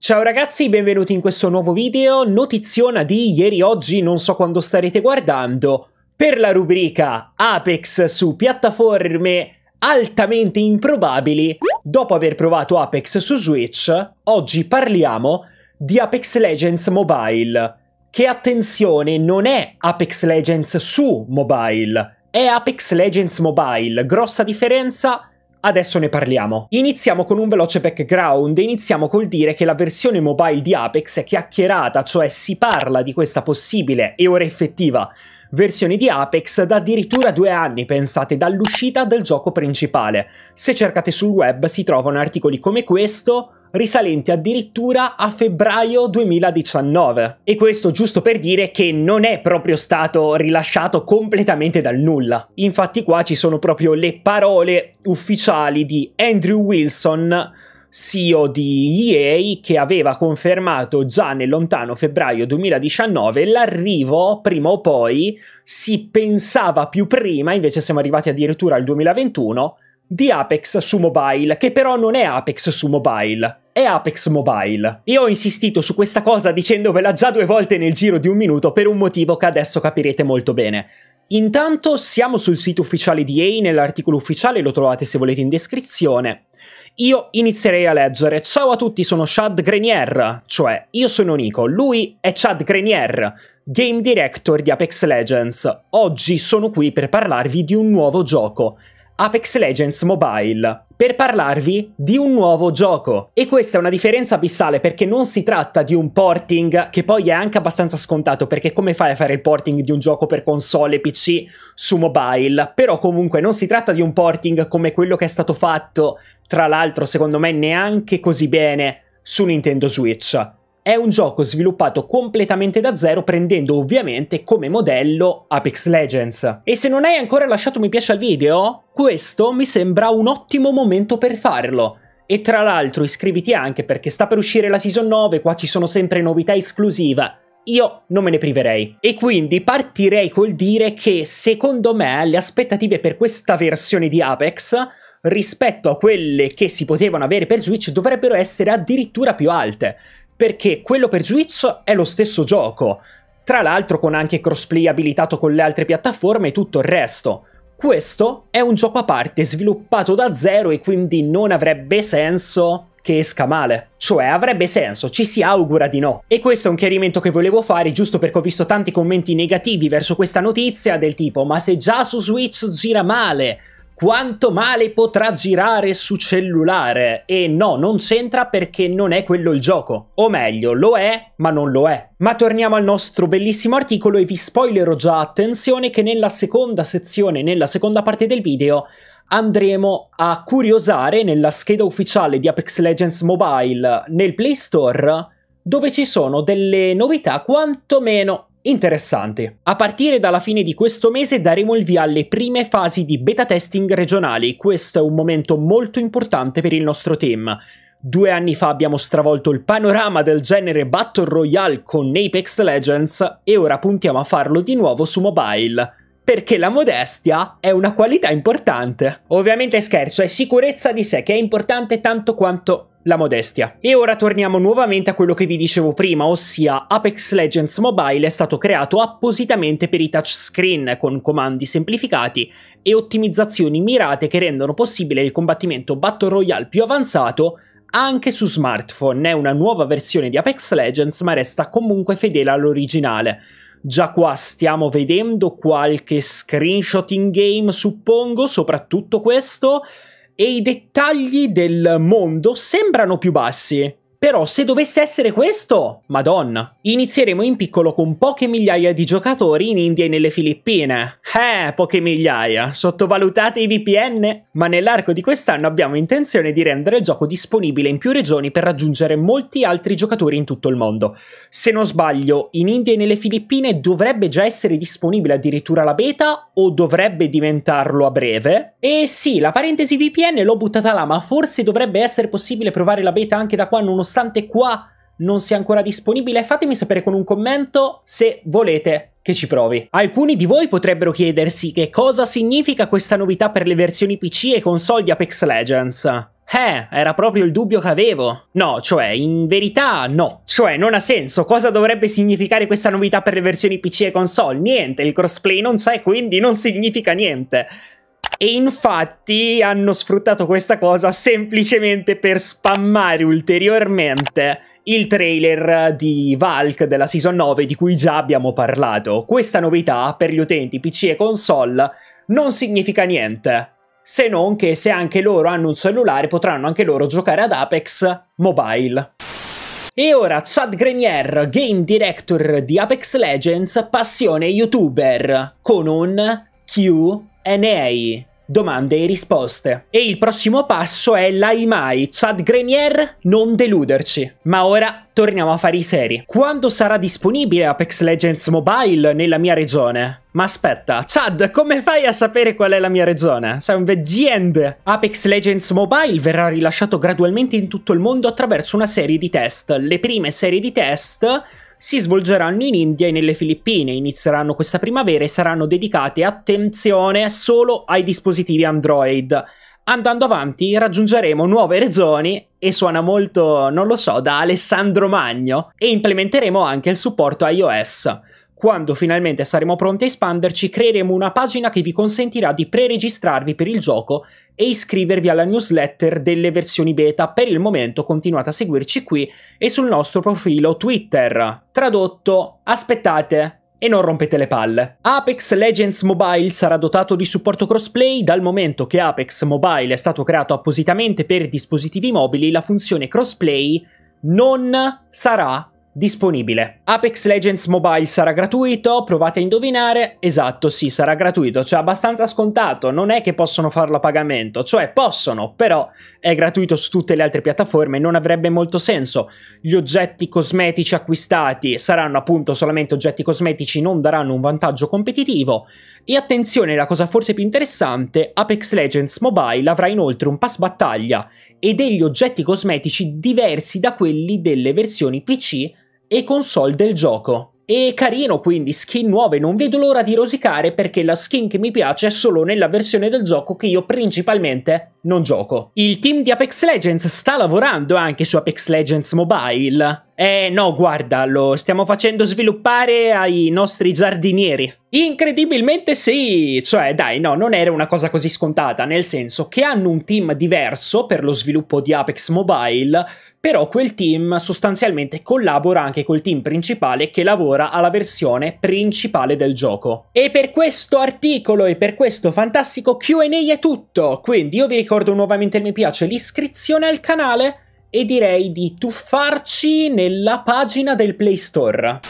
Ciao ragazzi, benvenuti in questo nuovo video, notiziona di ieri oggi, non so quando starete guardando, per la rubrica Apex su piattaforme altamente improbabili, dopo aver provato Apex su Switch, oggi parliamo di Apex Legends Mobile, che attenzione non è Apex Legends su mobile, è Apex Legends Mobile, grossa differenza Adesso ne parliamo. Iniziamo con un veloce background e iniziamo col dire che la versione mobile di Apex è chiacchierata, cioè si parla di questa possibile e ora effettiva versioni di Apex da addirittura due anni pensate dall'uscita del gioco principale. Se cercate sul web si trovano articoli come questo, risalenti addirittura a febbraio 2019. E questo giusto per dire che non è proprio stato rilasciato completamente dal nulla. Infatti qua ci sono proprio le parole ufficiali di Andrew Wilson CEO di EA che aveva confermato già nel lontano febbraio 2019 l'arrivo prima o poi, si pensava più prima, invece siamo arrivati addirittura al 2021, di Apex su mobile, che però non è Apex su mobile, è Apex Mobile. Io ho insistito su questa cosa dicendovela già due volte nel giro di un minuto per un motivo che adesso capirete molto bene. Intanto siamo sul sito ufficiale di EA, nell'articolo ufficiale lo trovate se volete in descrizione. Io inizierei a leggere. Ciao a tutti, sono Chad Grenier, cioè io sono Nico, lui è Chad Grenier, Game Director di Apex Legends. Oggi sono qui per parlarvi di un nuovo gioco, Apex Legends Mobile per parlarvi di un nuovo gioco. E questa è una differenza abissale perché non si tratta di un porting che poi è anche abbastanza scontato perché come fai a fare il porting di un gioco per console e PC su mobile? Però comunque non si tratta di un porting come quello che è stato fatto, tra l'altro secondo me neanche così bene su Nintendo Switch è un gioco sviluppato completamente da zero prendendo ovviamente come modello Apex Legends. E se non hai ancora lasciato mi piace al video, questo mi sembra un ottimo momento per farlo. E tra l'altro iscriviti anche perché sta per uscire la Season 9, qua ci sono sempre novità esclusiva io non me ne priverei. E quindi partirei col dire che secondo me le aspettative per questa versione di Apex rispetto a quelle che si potevano avere per Switch dovrebbero essere addirittura più alte, perché quello per Switch è lo stesso gioco, tra l'altro con anche crossplay abilitato con le altre piattaforme e tutto il resto. Questo è un gioco a parte sviluppato da zero e quindi non avrebbe senso che esca male. Cioè avrebbe senso, ci si augura di no. E questo è un chiarimento che volevo fare giusto perché ho visto tanti commenti negativi verso questa notizia del tipo ma se già su Switch gira male, quanto male potrà girare su cellulare? E no, non c'entra perché non è quello il gioco. O meglio, lo è, ma non lo è. Ma torniamo al nostro bellissimo articolo e vi spoilerò già, attenzione, che nella seconda sezione, nella seconda parte del video, andremo a curiosare nella scheda ufficiale di Apex Legends Mobile nel Play Store dove ci sono delle novità quantomeno interessanti. A partire dalla fine di questo mese daremo il via alle prime fasi di beta testing regionali, questo è un momento molto importante per il nostro team. Due anni fa abbiamo stravolto il panorama del genere Battle Royale con Apex Legends e ora puntiamo a farlo di nuovo su mobile perché la modestia è una qualità importante. Ovviamente scherzo, è sicurezza di sé che è importante tanto quanto la modestia. E ora torniamo nuovamente a quello che vi dicevo prima, ossia Apex Legends Mobile è stato creato appositamente per i touchscreen con comandi semplificati e ottimizzazioni mirate che rendono possibile il combattimento Battle Royale più avanzato anche su smartphone. È una nuova versione di Apex Legends ma resta comunque fedele all'originale Già qua stiamo vedendo qualche screenshot in game, suppongo, soprattutto questo, e i dettagli del mondo sembrano più bassi. Però se dovesse essere questo, madonna, inizieremo in piccolo con poche migliaia di giocatori in India e nelle Filippine. Eh, poche migliaia. Sottovalutate i VPN? Ma nell'arco di quest'anno abbiamo intenzione di rendere il gioco disponibile in più regioni per raggiungere molti altri giocatori in tutto il mondo. Se non sbaglio, in India e nelle Filippine dovrebbe già essere disponibile addirittura la beta o dovrebbe diventarlo a breve? E sì, la parentesi VPN l'ho buttata là, ma forse dovrebbe essere possibile provare la beta anche da qua nonostante qua non sia ancora disponibile, fatemi sapere con un commento se volete che ci provi. Alcuni di voi potrebbero chiedersi che cosa significa questa novità per le versioni PC e console di Apex Legends. Eh, era proprio il dubbio che avevo. No, cioè, in verità no. Cioè, non ha senso. Cosa dovrebbe significare questa novità per le versioni PC e console? Niente, il crossplay non c'è, quindi non significa niente. E infatti hanno sfruttato questa cosa semplicemente per spammare ulteriormente il trailer di Valk della Season 9 di cui già abbiamo parlato. Questa novità per gli utenti PC e console non significa niente, se non che se anche loro hanno un cellulare potranno anche loro giocare ad Apex Mobile. E ora Chad Grenier, game director di Apex Legends, passione youtuber, con un Q NA, domande e risposte. E il prossimo passo è l'AIMAI, Chad Grenier, non deluderci. Ma ora torniamo a fare i seri. Quando sarà disponibile Apex Legends Mobile nella mia regione? Ma aspetta, Chad, come fai a sapere qual è la mia regione? Sei un veggend! Apex Legends Mobile verrà rilasciato gradualmente in tutto il mondo attraverso una serie di test. Le prime serie di test si svolgeranno in India e nelle Filippine, inizieranno questa primavera e saranno dedicate, attenzione, solo ai dispositivi Android. Andando avanti raggiungeremo nuove regioni e suona molto, non lo so, da Alessandro Magno e implementeremo anche il supporto iOS. Quando finalmente saremo pronti a espanderci, creeremo una pagina che vi consentirà di pre-registrarvi per il gioco e iscrivervi alla newsletter delle versioni beta. Per il momento continuate a seguirci qui e sul nostro profilo Twitter. Tradotto, aspettate, e non rompete le palle. Apex Legends Mobile sarà dotato di supporto crossplay dal momento che Apex Mobile è stato creato appositamente per dispositivi mobili, la funzione crossplay non sarà disponibile. Apex Legends Mobile sarà gratuito, provate a indovinare, esatto sì sarà gratuito, cioè abbastanza scontato, non è che possono farlo a pagamento, cioè possono, però è gratuito su tutte le altre piattaforme, non avrebbe molto senso. Gli oggetti cosmetici acquistati saranno appunto solamente oggetti cosmetici, non daranno un vantaggio competitivo e attenzione, la cosa forse più interessante, Apex Legends Mobile avrà inoltre un pass battaglia e degli oggetti cosmetici diversi da quelli delle versioni PC e console del gioco. E carino quindi, skin nuove, non vedo l'ora di rosicare perché la skin che mi piace è solo nella versione del gioco che io principalmente non gioco. Il team di Apex Legends sta lavorando anche su Apex Legends Mobile. Eh no, guarda, lo stiamo facendo sviluppare ai nostri giardinieri. Incredibilmente sì! Cioè, dai, no, non era una cosa così scontata, nel senso che hanno un team diverso per lo sviluppo di Apex Mobile però quel team sostanzialmente collabora anche col team principale che lavora alla versione principale del gioco. E per questo articolo e per questo fantastico QA è tutto, quindi io vi ricordo nuovamente il mi piace, l'iscrizione al canale e direi di tuffarci nella pagina del Play Store.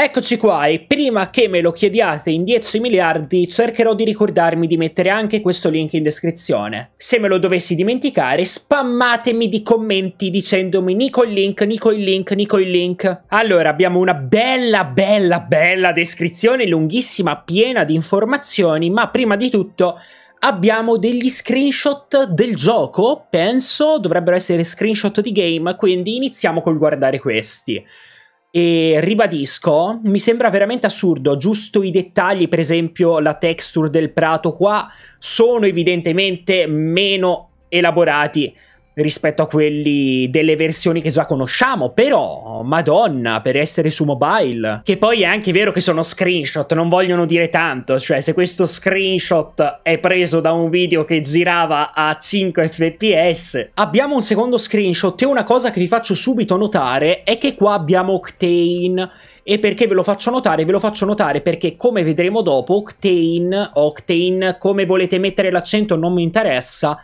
Eccoci qua e prima che me lo chiediate in 10 miliardi cercherò di ricordarmi di mettere anche questo link in descrizione. Se me lo dovessi dimenticare spammatemi di commenti dicendomi Nico il link, Nico il link, Nico il link. Allora abbiamo una bella bella bella descrizione lunghissima piena di informazioni ma prima di tutto abbiamo degli screenshot del gioco penso dovrebbero essere screenshot di game quindi iniziamo col guardare questi. E ribadisco, mi sembra veramente assurdo, giusto i dettagli, per esempio la texture del prato qua, sono evidentemente meno elaborati rispetto a quelli delle versioni che già conosciamo, però, madonna, per essere su mobile. Che poi è anche vero che sono screenshot, non vogliono dire tanto, cioè se questo screenshot è preso da un video che girava a 5 fps. Abbiamo un secondo screenshot e una cosa che vi faccio subito notare è che qua abbiamo Octane e perché ve lo faccio notare? Ve lo faccio notare perché come vedremo dopo Octane, Octane, come volete mettere l'accento non mi interessa,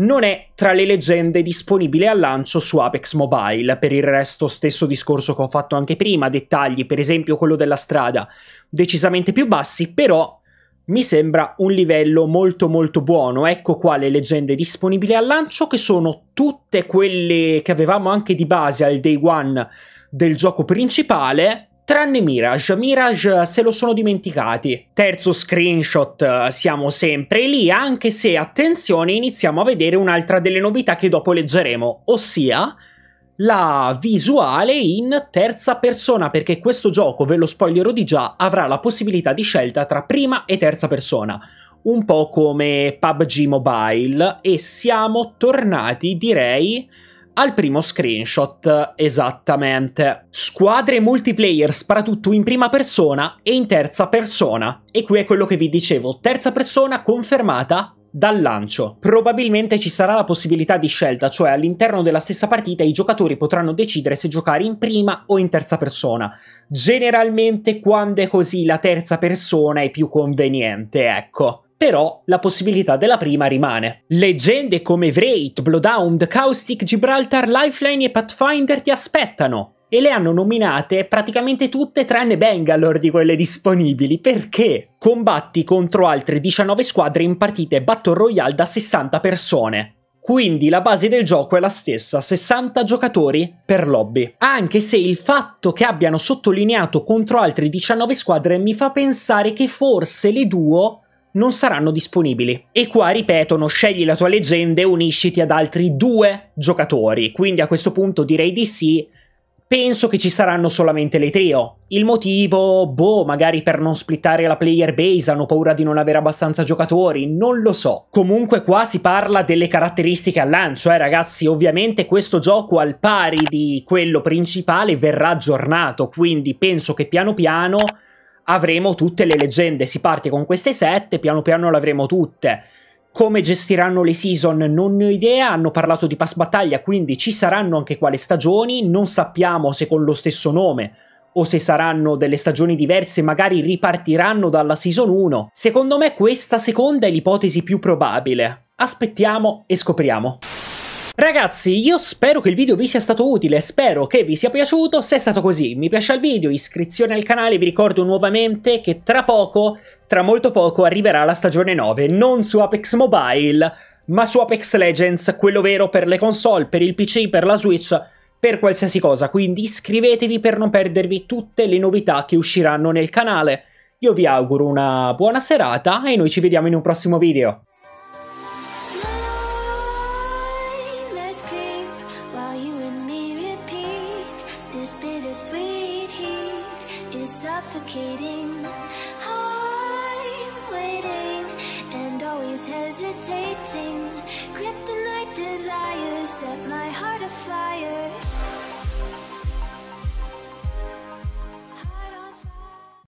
non è tra le leggende disponibili al lancio su Apex Mobile. Per il resto stesso discorso che ho fatto anche prima, dettagli, per esempio quello della strada, decisamente più bassi, però mi sembra un livello molto molto buono. Ecco qua le leggende disponibili al lancio che sono tutte quelle che avevamo anche di base al day one del gioco principale Tranne Mirage, Mirage eh, se lo sono dimenticati. Terzo screenshot, eh, siamo sempre lì, anche se, attenzione, iniziamo a vedere un'altra delle novità che dopo leggeremo, ossia la visuale in terza persona, perché questo gioco, ve lo spoilerò di già, avrà la possibilità di scelta tra prima e terza persona, un po' come PUBG Mobile, e siamo tornati, direi al primo screenshot, esattamente. Squadre multiplayer soprattutto in prima persona e in terza persona. E qui è quello che vi dicevo, terza persona confermata dal lancio. Probabilmente ci sarà la possibilità di scelta, cioè all'interno della stessa partita i giocatori potranno decidere se giocare in prima o in terza persona. Generalmente quando è così la terza persona è più conveniente, ecco però la possibilità della prima rimane. Leggende come Wraith, Bloodhound, Caustic, Gibraltar, Lifeline e Pathfinder ti aspettano, e le hanno nominate praticamente tutte tranne Bangalore di quelle disponibili. Perché? Combatti contro altre 19 squadre in partite Battle Royale da 60 persone. Quindi la base del gioco è la stessa, 60 giocatori per lobby. Anche se il fatto che abbiano sottolineato contro altre 19 squadre mi fa pensare che forse le duo non saranno disponibili. E qua ripetono scegli la tua leggenda e unisciti ad altri due giocatori, quindi a questo punto direi di sì, penso che ci saranno solamente le trio. Il motivo, boh, magari per non splittare la player base, hanno paura di non avere abbastanza giocatori, non lo so. Comunque qua si parla delle caratteristiche al lancio, eh ragazzi, ovviamente questo gioco al pari di quello principale verrà aggiornato, quindi penso che piano piano avremo tutte le leggende. Si parte con queste sette, piano piano le avremo tutte. Come gestiranno le season non ne ho idea, hanno parlato di pass battaglia, quindi ci saranno anche quale le stagioni, non sappiamo se con lo stesso nome o se saranno delle stagioni diverse, magari ripartiranno dalla season 1. Secondo me questa seconda è l'ipotesi più probabile. Aspettiamo e scopriamo. Ragazzi, io spero che il video vi sia stato utile, spero che vi sia piaciuto, se è stato così mi piace il video, iscrizione al canale, vi ricordo nuovamente che tra poco, tra molto poco, arriverà la stagione 9, non su Apex Mobile, ma su Apex Legends, quello vero per le console, per il PC, per la Switch, per qualsiasi cosa, quindi iscrivetevi per non perdervi tutte le novità che usciranno nel canale. Io vi auguro una buona serata e noi ci vediamo in un prossimo video. suffocating. I'm waiting and always hesitating. Kryptonite desires set my heart afire.